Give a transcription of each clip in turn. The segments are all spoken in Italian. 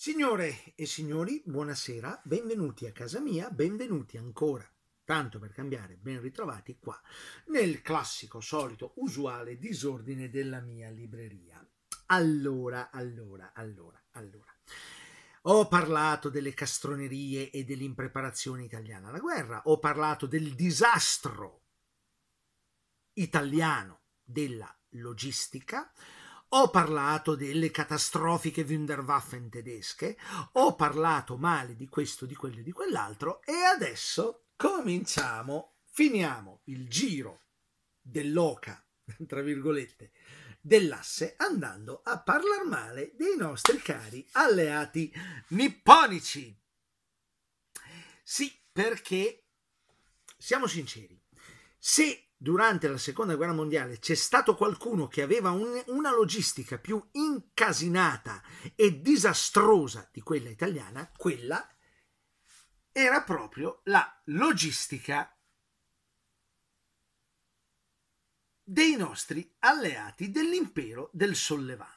Signore e signori, buonasera, benvenuti a casa mia, benvenuti ancora, tanto per cambiare, ben ritrovati qua, nel classico, solito, usuale disordine della mia libreria. Allora, allora, allora, allora. Ho parlato delle castronerie e dell'impreparazione italiana alla guerra, ho parlato del disastro italiano della logistica, ho parlato delle catastrofiche Wunderwaffen tedesche, ho parlato male di questo, di quello e di quell'altro e adesso cominciamo, finiamo il giro dell'oca, tra virgolette, dell'asse andando a parlare male dei nostri cari alleati nipponici. Sì, perché siamo sinceri, se durante la seconda guerra mondiale c'è stato qualcuno che aveva un, una logistica più incasinata e disastrosa di quella italiana, quella era proprio la logistica dei nostri alleati dell'impero del sollevante.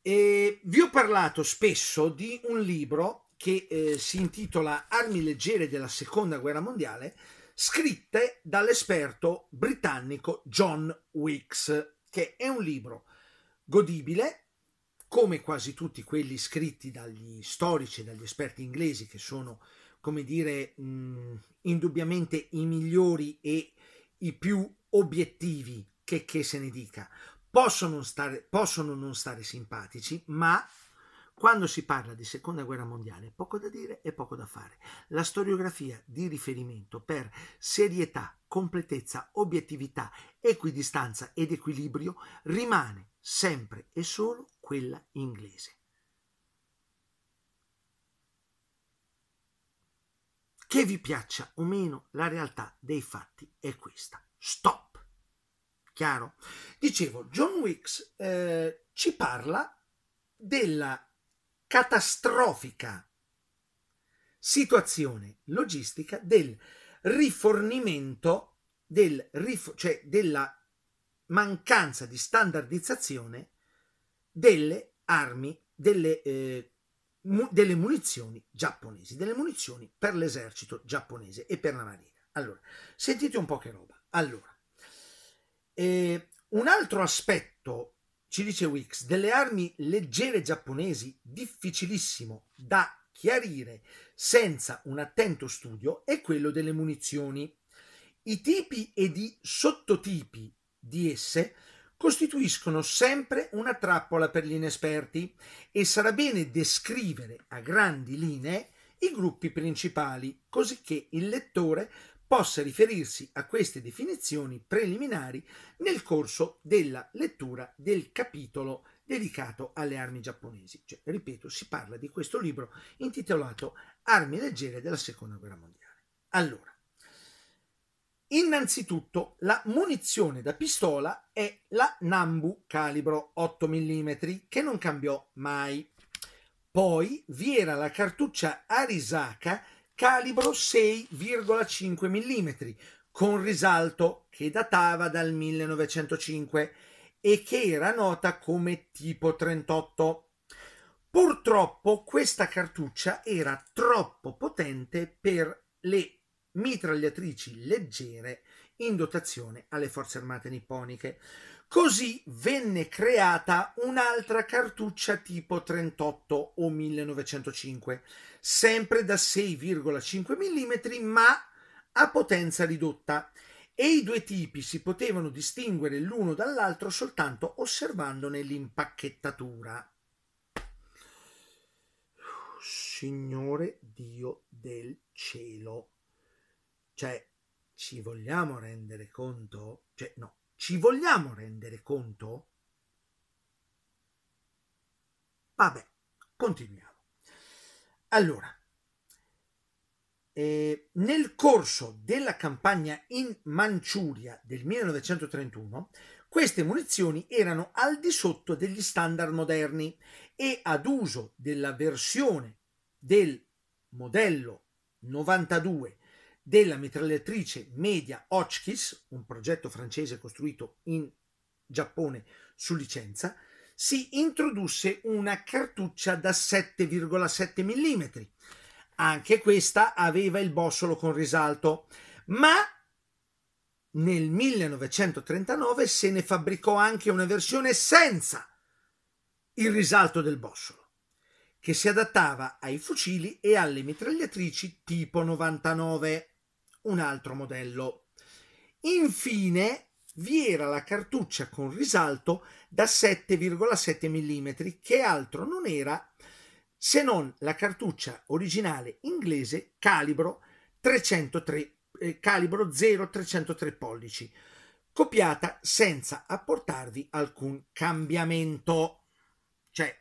E vi ho parlato spesso di un libro che eh, si intitola Armi leggere della seconda guerra mondiale, scritte dall'esperto britannico John Wicks, che è un libro godibile, come quasi tutti quelli scritti dagli storici e dagli esperti inglesi, che sono, come dire, mh, mm, indubbiamente i migliori e i più obiettivi che, che se ne dica. Possono, stare, possono non stare simpatici, ma quando si parla di seconda guerra mondiale poco da dire e poco da fare. La storiografia di riferimento per serietà, completezza, obiettività, equidistanza ed equilibrio rimane sempre e solo quella inglese. Che vi piaccia o meno, la realtà dei fatti è questa. Stop. Chiaro? Dicevo, John Wicks eh, ci parla della catastrofica situazione logistica del rifornimento del rif- cioè della mancanza di standardizzazione delle armi, delle, eh, mu- delle munizioni giapponesi, delle munizioni per l'esercito giapponese e per la marina. Allora, sentite un po' che roba. Allora, eh, un altro aspetto ci dice Wix, delle armi leggere giapponesi difficilissimo da chiarire senza un attento studio è quello delle munizioni. I tipi ed i sottotipi di esse costituiscono sempre una trappola per gli inesperti e sarà bene descrivere a grandi linee i gruppi principali, così che il lettore possa riferirsi a queste definizioni preliminari nel corso della lettura del capitolo dedicato alle armi giapponesi. Cioè, ripeto, si parla di questo libro intitolato Armi leggere della Seconda Guerra Mondiale. Allora, innanzitutto la munizione da pistola è la Nambu calibro 8 mm che non cambiò mai. Poi vi era la cartuccia Arisaka calibro 6,5 mm, con risalto che datava dal 1905 e che era nota come tipo 38. Purtroppo questa cartuccia era troppo potente per le mitragliatrici leggere in dotazione alle forze armate nipponiche. Così venne creata un'altra cartuccia tipo 38 o 1905, sempre da 6,5 mm ma a potenza ridotta e i due tipi si potevano distinguere l'uno dall'altro soltanto osservandone l'impacchettatura. Signore Dio del cielo, cioè ci vogliamo rendere conto? Cioè no, ci vogliamo rendere conto? Vabbè, continuiamo. Allora, eh, nel corso della campagna in Manciuria del 1931, queste munizioni erano al di sotto degli standard moderni e ad uso della versione del modello 92 della mitragliatrice media Hotchkiss, un progetto francese costruito in Giappone su licenza, si introdusse una cartuccia da 7,7 mm. Anche questa aveva il bossolo con risalto, ma nel 1939 se ne fabbricò anche una versione senza il risalto del bossolo, che si adattava ai fucili e alle mitragliatrici tipo 99 un altro modello. Infine vi era la cartuccia con risalto da 7,7 mm che altro non era se non la cartuccia originale inglese calibro, 303, eh, calibro 0,303 pollici copiata senza apportarvi alcun cambiamento. Cioè,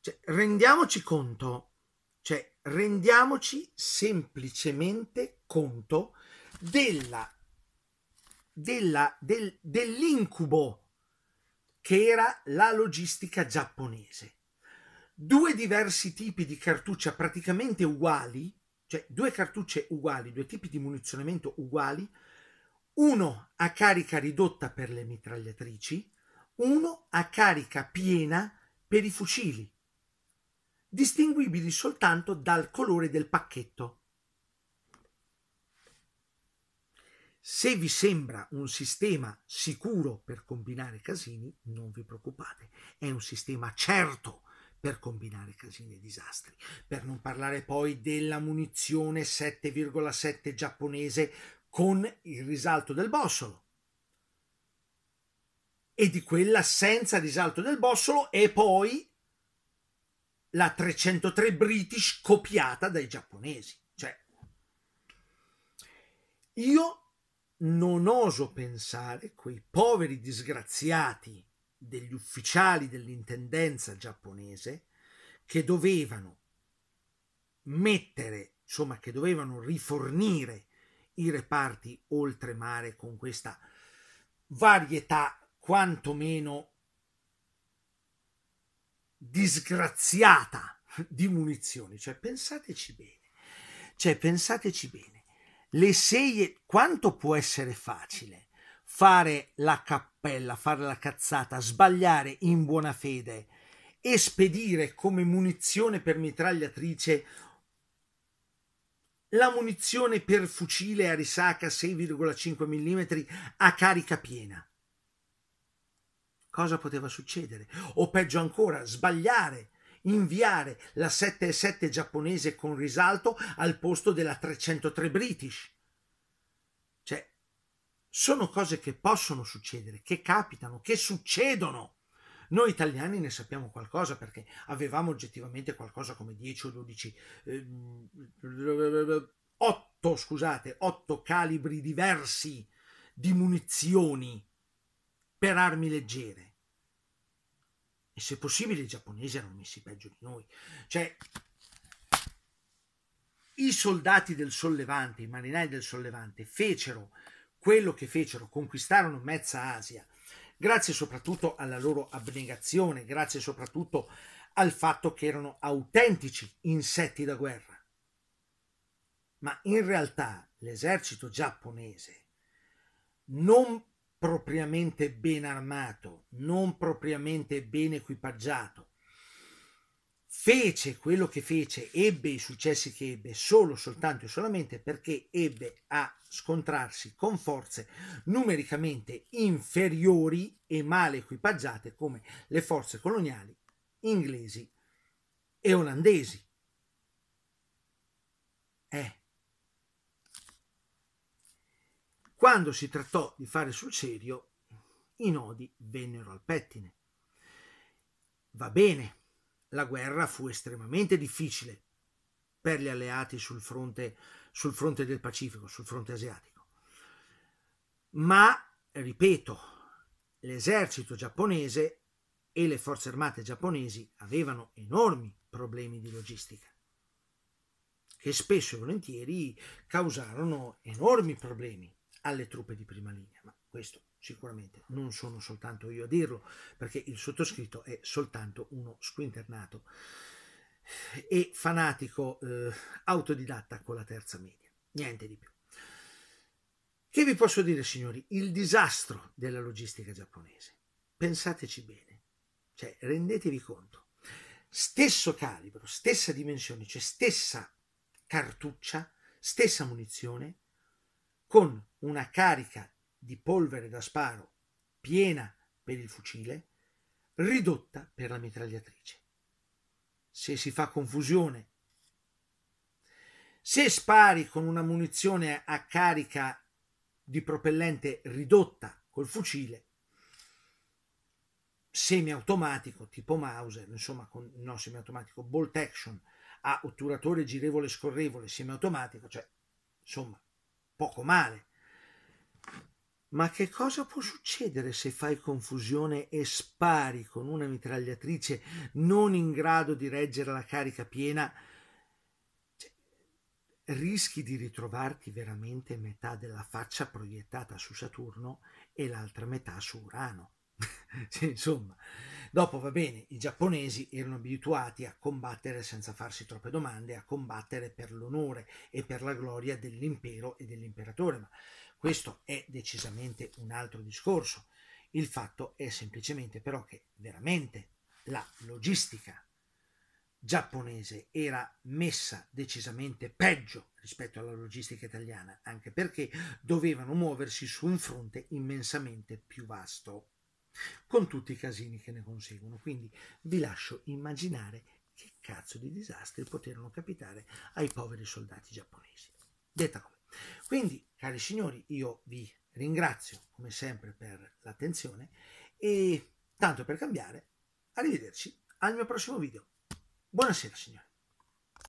cioè rendiamoci conto, cioè, rendiamoci semplicemente conto della, della, del, dell'incubo che era la logistica giapponese. Due diversi tipi di cartuccia praticamente uguali, cioè due cartucce uguali, due tipi di munizionamento uguali, uno a carica ridotta per le mitragliatrici, uno a carica piena per i fucili distinguibili soltanto dal colore del pacchetto. Se vi sembra un sistema sicuro per combinare casini, non vi preoccupate, è un sistema certo per combinare casini e disastri. Per non parlare poi della munizione 7,7 giapponese con il risalto del bossolo e di quella senza risalto del bossolo e poi la 303 British copiata dai giapponesi. Cioè, io non oso pensare quei poveri disgraziati degli ufficiali dell'intendenza giapponese che dovevano mettere, insomma, che dovevano rifornire i reparti oltremare con questa varietà quantomeno disgraziata di munizioni. Cioè, pensateci bene. Cioè, pensateci bene. Le seie, quanto può essere facile fare la cappella, fare la cazzata, sbagliare in buona fede e spedire come munizione per mitragliatrice la munizione per fucile a risaca 6,5 mm a carica piena cosa poteva succedere? O peggio ancora, sbagliare, inviare la 7.7 giapponese con risalto al posto della 303 British. Cioè, sono cose che possono succedere, che capitano, che succedono. Noi italiani ne sappiamo qualcosa perché avevamo oggettivamente qualcosa come 10 o 12, eh, 8, scusate, 8 calibri diversi di munizioni per armi leggere. E se possibile i giapponesi erano messi peggio di noi. Cioè, i soldati del Sollevante, i marinai del Sollevante, fecero quello che fecero, conquistarono mezza Asia, grazie soprattutto alla loro abnegazione, grazie soprattutto al fatto che erano autentici insetti da guerra. Ma in realtà l'esercito giapponese non propriamente ben armato, non propriamente ben equipaggiato. Fece quello che fece, ebbe i successi che ebbe solo, soltanto e solamente perché ebbe a scontrarsi con forze numericamente inferiori e male equipaggiate come le forze coloniali inglesi e olandesi. Eh, Quando si trattò di fare sul serio, i nodi vennero al pettine. Va bene, la guerra fu estremamente difficile per gli alleati sul fronte, sul fronte del Pacifico, sul fronte asiatico. Ma, ripeto, l'esercito giapponese e le forze armate giapponesi avevano enormi problemi di logistica, che spesso e volentieri causarono enormi problemi alle truppe di prima linea, ma questo sicuramente non sono soltanto io a dirlo, perché il sottoscritto è soltanto uno squinternato e fanatico eh, autodidatta con la terza media, niente di più. Che vi posso dire, signori? Il disastro della logistica giapponese. Pensateci bene, cioè rendetevi conto. Stesso calibro, stessa dimensione, cioè stessa cartuccia, stessa munizione, con una carica di polvere da sparo piena per il fucile, ridotta per la mitragliatrice. Se si fa confusione, se spari con una munizione a carica di propellente ridotta col fucile, semiautomatico tipo Mauser, insomma, con, no, semiautomatico, bolt action a otturatore girevole scorrevole semiautomatico, cioè, insomma, poco male. Ma che cosa può succedere se fai confusione e spari con una mitragliatrice non in grado di reggere la carica piena? Cioè, rischi di ritrovarti veramente metà della faccia proiettata su Saturno e l'altra metà su Urano. cioè, insomma, Dopo va bene, i giapponesi erano abituati a combattere senza farsi troppe domande, a combattere per l'onore e per la gloria dell'impero e dell'imperatore, ma questo è decisamente un altro discorso. Il fatto è semplicemente però che veramente la logistica giapponese era messa decisamente peggio rispetto alla logistica italiana, anche perché dovevano muoversi su un fronte immensamente più vasto con tutti i casini che ne conseguono. Quindi vi lascio immaginare che cazzo di disastri poterono capitare ai poveri soldati giapponesi. Detta come. Quindi, cari signori, io vi ringrazio come sempre per l'attenzione e tanto per cambiare, arrivederci al mio prossimo video. Buonasera signori.